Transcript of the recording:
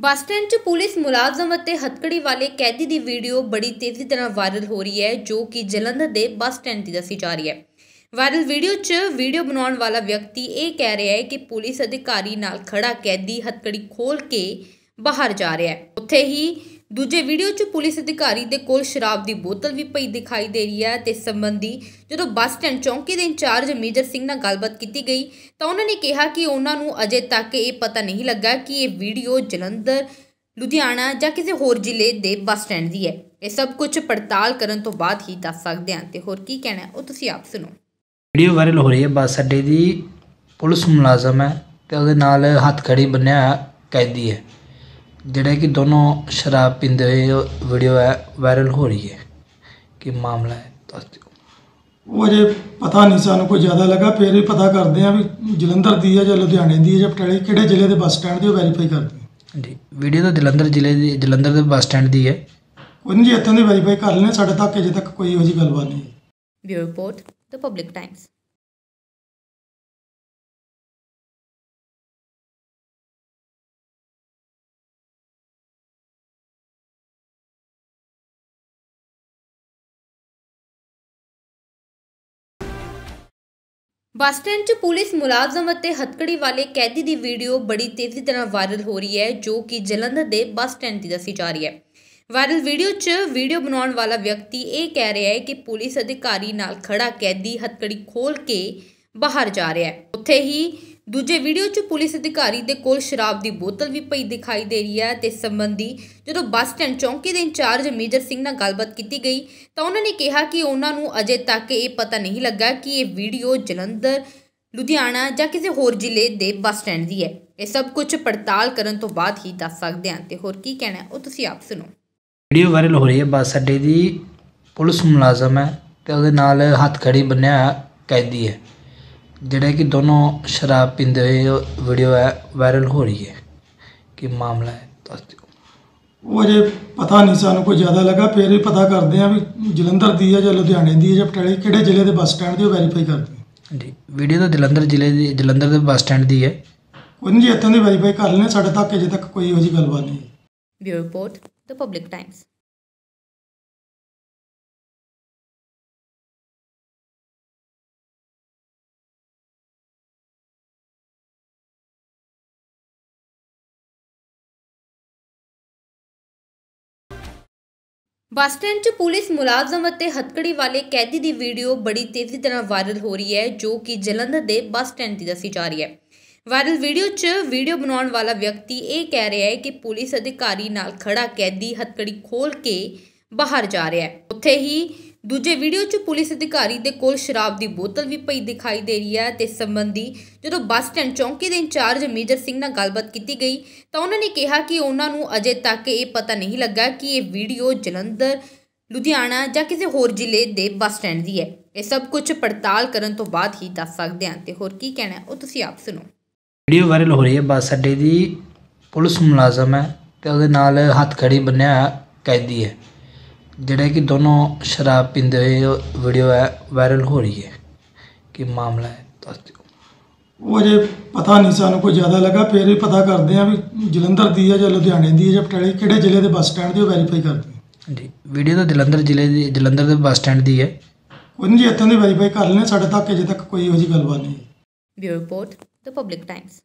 ਬੱਸ stand 'ਚ police ਮੁਲਾਜ਼ਮ ਅਤੇ ਹੱਤਕੜੀ ਵਾਲੇ ਕੈਦੀ ਦੀ ਵੀਡੀਓ ਬੜੀ ਤੇਜ਼ੀ ਤਰ੍ਹਾਂ ਵਾਇਰਲ ਹੋ ਰਹੀ ਹੈ ਜੋ ਕਿ ਜਲੰਧਰ ਦੇ ਬੱਸ ਸਟੈਂਡ ਦੀ ਦੱਸੀ ਜਾ ਰਹੀ ਹੈ ਵਾਇਰਲ ਵੀਡੀਓ 'ਚ ਵੀਡੀਓ ਬਣਾਉਣ ਵਾਲਾ ਵਿਅਕਤੀ ਇਹ ਕਹਿ ਰਿਹਾ ਹੈ ਕਿ ਪੁਲਿਸ ਅਧਿਕਾਰੀ ਨਾਲ ਖੜਾ ਕੈਦੀ ਹੱਤਕੜੀ ਖੋਲ ਕੇ ਬਾਹਰ ਜਾ ਰਿਹਾ ਹੈ ਉੱਥੇ ਹੀ ਦੂਜੇ ਵੀਡੀਓ 'ਚ ਪੁਲਿਸ ਅਧਿਕਾਰੀ ਦੇ ਕੋਲ ਸ਼ਰਾਬ ਦੀ ਬੋਤਲ ਵੀ ਪਈ ਦਿਖਾਈ ਦੇ ਰਹੀ ਹੈ ਤੇ ਸੰਬੰਧੀ ਜਦੋਂ ਬੱਸ ਸਟੈਂਡ ਚੌਂਕੀ ਦੇ ਇੰਚਾਰਜ ਮੇਜਰ ਸਿੰਘ ਨਾਲ ਗੱਲਬਾਤ ਕੀਤੀ ਗਈ ਤਾਂ ਉਹਨਾਂ ਨੇ ਕਿਹਾ ਕਿ ਉਹਨਾਂ ਨੂੰ ਅਜੇ ਤੱਕ ਇਹ ਪਤਾ ਨਹੀਂ ਲੱਗਾ ਕਿ ਇਹ ਵੀਡੀਓ ਜਲੰਧਰ ਲੁਧਿਆਣਾ ਜਾਂ ਕਿਸੇ ਹੋਰ ਜ਼ਿਲ੍ਹੇ ਦੇ ਬੱਸ ਸਟੈਂਡ ਦੀ ਹੈ ਇਹ ਸਭ ਕੁਝ ਪੜਤਾਲ ਕਰਨ ਤੋਂ ਬਾਅਦ ਹੀ ਦੱਸ ਸਕਦੇ ਹਾਂ ਤੇ ਹੋਰ ਕੀ ਕਹਿਣਾ ਉਹ ਤੁਸੀਂ ਆਪ ਸੁਣੋ ਵੀਡੀਓ ਵਾਇਰਲ ਹੋ ਰਹੀ ਹੈ ਬੱਸ ਅੱਡੇ ਦੀ ਪੁਲਿਸ ਮੁਲਾਜ਼ਮ ਹੈ ਤੇ ਉਹਦੇ ਨਾਲ ਹੱਥ ਖੜੀ ਬੰਨਿਆ ਕੈਦੀ ਹੈ ਜਿਹੜਾ ਕਿ ਦੋਨੋਂ ਸ਼ਰਾਬ पीते हुए ਵੀਡੀਓ ਹੈ ਵਾਇਰਲ ਹੋ ਰਹੀ ਹੈ ਕਿ ਮਾਮਲਾ ਹੈ ਦੱਸ ਦਿਓ ਉਹ ਜੇ ਪਤਾ ਨਹੀਂ ਸਾਨੂੰ ਕੋਈ ਜ਼ਿਆਦਾ ਲੱਗਾ ਫਿਰ ਹੀ ਪਤਾ ਕਰਦੇ ਆ ਵੀ ਜਲੰਧਰ ਦੀ ਹੈ ਜਾਂ ਲੁਧਿਆਣੇ ਦੀ ਹੈ ਜਾਂ ਪਟਿਆਲੇ ਕਿਹੜੇ ਜ਼ਿਲ੍ਹੇ ਦੇ ਬੱਸ ਸਟੈਂਡ ਦੀ ਉਹ ਵੈਰੀਫਾਈ ਕਰਦੇ ਜੀ ਵੀਡੀਓ ਤਾਂ ਜਲੰਧਰ ਜ਼ਿਲ੍ਹੇ ਦੀ ਜਲੰਧਰ ਦੇ ਬੱਸ ਸਟੈਂਡ ਦੀ ਹੈ ਕੋਈ ਨਹੀਂ ਜੀ ਇੱਥੋਂ ਦੀ ਵੈਰੀਫਾਈ ਕਰ ਲੈਣੇ ਸਾਡੇ ਤੱਕ ਅਜੇ ਤੱਕ ਕੋਈ ਇਹੋ ਜੀ ਗੱਲਬਾਤ ਨਹੀਂ ਹੈ। Report the Public Times bus stand 'ਚ ਪੁਲਿਸ ਮੁਲਾਜ਼ਮ ਅਤੇ ਹਤਕੜੀ ਵਾਲੇ ਕੈਦੀ ਦੀ ਵੀਡੀਓ ਬੜੀ ਤੇਜ਼ੀ ਤਰ੍ਹਾਂ ਵਾਇਰਲ ਹੋ ਰਹੀ ਹੈ ਜੋ ਕਿ ਜਲੰਧਰ ਦੇ ਬੱਸ ਸਟੈਂਡ ਦੀ ਦੱਸੀ ਜਾ ਰਹੀ ਹੈ ਵਾਇਰਲ ਵੀਡੀਓ 'ਚ ਵੀਡੀਓ ਬਣਾਉਣ ਵਾਲਾ ਵਿਅਕਤੀ ਇਹ ਕਹਿ ਰਿਹਾ ਹੈ ਕਿ ਪੁਲਿਸ ਅਧਿਕਾਰੀ ਨਾਲ ਖੜਾ ਕੈਦੀ ਹਤਕੜੀ ਖੋਲ ਕੇ ਬਾਹਰ ਜਾ ਰਿਹਾ ਹੈ ਉੱਥੇ ਹੀ ਦੂਜੇ ਵੀਡੀਓ 'ਚ ਪੁਲਿਸ ਅਧਿਕਾਰੀ ਦੇ ਕੋਲ ਸ਼ਰਾਬ ਦੀ ਬੋਤਲ ਵੀ ਪਈ ਦਿਖਾਈ ਦੇ ਰਹੀ ਹੈ ਤੇ ਸੰਬੰਧੀ ਜਦੋਂ ਬੱਸ ਸਟੈਂਡ ਚੌਂਕੀ ਦੇ ਇੰਚਾਰਜ ਮੇਜਰ ਸਿੰਘ ਨਾਲ ਗੱਲਬਾਤ ਕੀਤੀ ਗਈ ਤਾਂ ਉਹਨਾਂ ਨੇ ਕਿਹਾ ਕਿ ਉਹਨਾਂ ਨੂੰ ਅਜੇ ਤੱਕ ਇਹ ਪਤਾ ਨਹੀਂ ਲੱਗਾ ਕਿ ਇਹ ਵੀਡੀਓ ਜਲੰਧਰ ਲੁਧਿਆਣਾ ਜਾਂ ਕਿਸੇ ਹੋਰ ਜ਼ਿਲ੍ਹੇ ਦੇ ਬੱਸ ਸਟੈਂਡ ਦੀ ਹੈ ਇਹ ਸਭ ਕੁਝ ਪੜਤਾਲ ਕਰਨ ਤੋਂ ਬਾਅਦ ਹੀ ਦੱਸ ਸਕਦੇ ਹਾਂ ਤੇ ਹੋਰ ਕੀ ਕਹਿਣਾ ਉਹ ਤੁਸੀਂ ਆਪ ਸੁਣੋ ਵੀਡੀਓ ਵਾਇਰਲ ਹੋ ਰਹੀ ਹੈ ਬੱਸ ਅੱਡੇ ਦੀ ਪੁਲਿਸ ਮੁਲਾਜ਼ਮ ਹੈ ਤੇ ਉਹਦੇ ਨਾਲ ਹੱਥ ਖੜੀ ਬੰਨਿਆ ਕੈਦੀ ਹੈ ਜਿਹੜਾ ਕਿ ਦੋਨੋਂ ਸ਼ਰਾਬ पीते हुए ਵੀਡੀਓ ਹੈ ਵਾਇਰਲ ਹੋ ਰਹੀ ਹੈ ਕਿ ਮਾਮਲਾ ਹੈ ਦੱਸ ਦਿਓ ਉਹ ਜੇ ਪਤਾ ਨਹੀਂ ਸਾਨੂੰ ਕੋਈ ਜ਼ਿਆਦਾ ਲੱਗਾ ਫਿਰ ਹੀ ਪਤਾ ਕਰਦੇ ਆ ਵੀ ਜਲੰਧਰ ਦੀ ਹੈ ਜਾਂ ਲੁਧਿਆਣੇ ਦੀ ਹੈ ਜਾਂ ਪਟਿਆਲੇ ਕਿਹੜੇ ਜ਼ਿਲ੍ਹੇ ਦੇ ਬੱਸ ਸਟੈਂਡ ਦੀ ਉਹ ਵੈਰੀਫਾਈ ਕਰਦੇ ਹਾਂ ਜੀ ਵੀਡੀਓ ਤਾਂ ਜਲੰਧਰ ਜ਼ਿਲ੍ਹੇ ਦੀ ਜਲੰਧਰ ਦੇ ਬੱਸ ਸਟੈਂਡ ਦੀ ਹੈ ਕੋਈ ਨਹੀਂ ਜੀ ਇੱਥੋਂ ਦੀ ਵੈਰੀਫਾਈ ਕਰ ਲੈਣੇ ਸਾਡੇ ਤੱਕ ਅਜੇ ਤੱਕ ਕੋਈ ਇਹੋ ਜੀ ਗੱਲਬਾਤ ਨਹੀਂ ਵੀ report the Public Times bus stand 'ਚ ਪੁਲਿਸ ਮੁਲਾਜ਼ਮ ਅਤੇ ਹੱਤਕੜੀ ਵਾਲੇ ਕੈਦੀ ਦੀ ਵੀਡੀਓ ਬੜੀ ਤੇਜ਼ੀ ਨਾਲ ਵਾਇਰਲ ਹੋ ਰਹੀ ਹੈ ਜੋ ਕਿ ਜਲੰਧਰ ਦੇ ਬੱਸ ਸਟੈਂਡ ਦੀ ਦੱਸੀ ਜਾ ਰਹੀ ਹੈ ਵਾਇਰਲ ਵੀਡੀਓ 'ਚ ਵੀਡੀਓ ਬਣਾਉਣ ਵਾਲਾ ਵਿਅਕਤੀ ਇਹ ਕਹਿ ਰਿਹਾ ਹੈ ਕਿ ਪੁਲਿਸ ਅਧਿਕਾਰੀ ਨਾਲ ਖੜਾ ਕੈਦੀ ਹੱਤਕੜੀ ਖੋਲ ਕੇ ਬਾਹਰ ਜਾ ਰਿਹਾ ਹੈ ਉੱਥੇ ਹੀ ਦੂਜੇ ਵੀਡੀਓ 'ਚ ਪੁਲਿਸ ਅਧਿਕਾਰੀ ਦੇ ਕੋਲ ਸ਼ਰਾਬ ਦੀ ਬੋਤਲ ਵੀ ਪਈ ਦਿਖਾਈ ਦੇ ਰਹੀ ਹੈ ਤੇ ਸੰਬੰਧੀ ਜਦੋਂ ਬੱਸ ਸਟੈਂਡ ਚੌਂਕੀ ਦੇ ਇੰਚਾਰਜ ਮੇਜਰ ਸਿੰਘ ਨਾਲ ਗੱਲਬਾਤ ਕੀਤੀ ਗਈ ਤਾਂ ਉਹਨਾਂ ਨੇ ਕਿਹਾ ਕਿ ਉਹਨਾਂ ਨੂੰ ਅਜੇ ਤੱਕ ਇਹ ਪਤਾ ਨਹੀਂ ਲੱਗਾ ਕਿ ਇਹ ਵੀਡੀਓ ਜਲੰਧਰ ਲੁਧਿਆਣਾ ਜਾਂ ਕਿਸੇ ਹੋਰ ਜ਼ਿਲ੍ਹੇ ਦੇ ਬੱਸ ਸਟੈਂਡ ਦੀ ਹੈ ਇਹ ਸਭ ਕੁਝ ਪੜਤਾਲ ਕਰਨ ਤੋਂ ਬਾਅਦ ਹੀ ਦੱਸ ਸਕਦੇ ਹਾਂ ਤੇ ਹੋਰ ਕੀ ਕਹਿਣਾ ਉਹ ਤੁਸੀਂ ਆਪ ਸੁਣੋ ਵੀਡੀਓ ਵਾਇਰਲ ਹੋ ਰਹੀ ਹੈ ਬੱਸ ਅੱਡੇ ਦੀ ਪੁਲਿਸ ਮੁਲਾਜ਼ਮ ਹੈ ਤੇ ਉਹਦੇ ਨਾਲ ਹੱਥ ਖੜੀ ਬੰਨਿਆ ਕੈਦੀ ਹੈ ਜਿਹੜੇ ਕਿ ਦੋਨੋਂ ਸ਼ਰਾਬ ਪੀਂਦੇ ਹੋਏ जो वीडियो है वायरल हो रही है ਮਾਮਲਾ ਹੈ ਦੱਸ ਦਿਓ ਉਹ ਜੇ ਪਤਾ ਨਹੀਂ ਸਾਨੂੰ ਕੋਈ ਜ਼ਿਆਦਾ ਲੱਗਾ ਫਿਰ ਹੀ ਪਤਾ ਕਰਦੇ ਆ ਵੀ ਜਲੰਧਰ ਦੀ ਹੈ ਜਾਂ ਲੁਧਿਆਣੇ ਦੀ ਹੈ ਜਾਂ ਪਟਿਆਲੇ ਕਿਹੜੇ ਜ਼ਿਲ੍ਹੇ ਦੇ ਬੱਸ ਸਟੈਂਡ ਦੀ ਉਹ ਵੈਰੀਫਾਈ ਕਰਦੇ ਆ। ਜੀ ਵੀਡੀਓ ਤਾਂ ਜਲੰਧਰ ਜ਼ਿਲ੍ਹੇ ਦੀ ਜਲੰਧਰ ਦੇ ਬੱਸ ਸਟੈਂਡ ਦੀ ਹੈ ਕੋਈ ਨਹੀਂ ਜੀ ਇੱਥੋਂ ਦੀ ਵੈਰੀਫਾਈ ਕਰ ਲੈਣੇ ਸਾਡੇ ਤੱਕ ਅਜੇ ਤੱਕ ਕੋਈ ਇਹੋ ਜੀ ਗੱਲਬਾਤ ਨਹੀਂ ਹੈ। Report the Public Times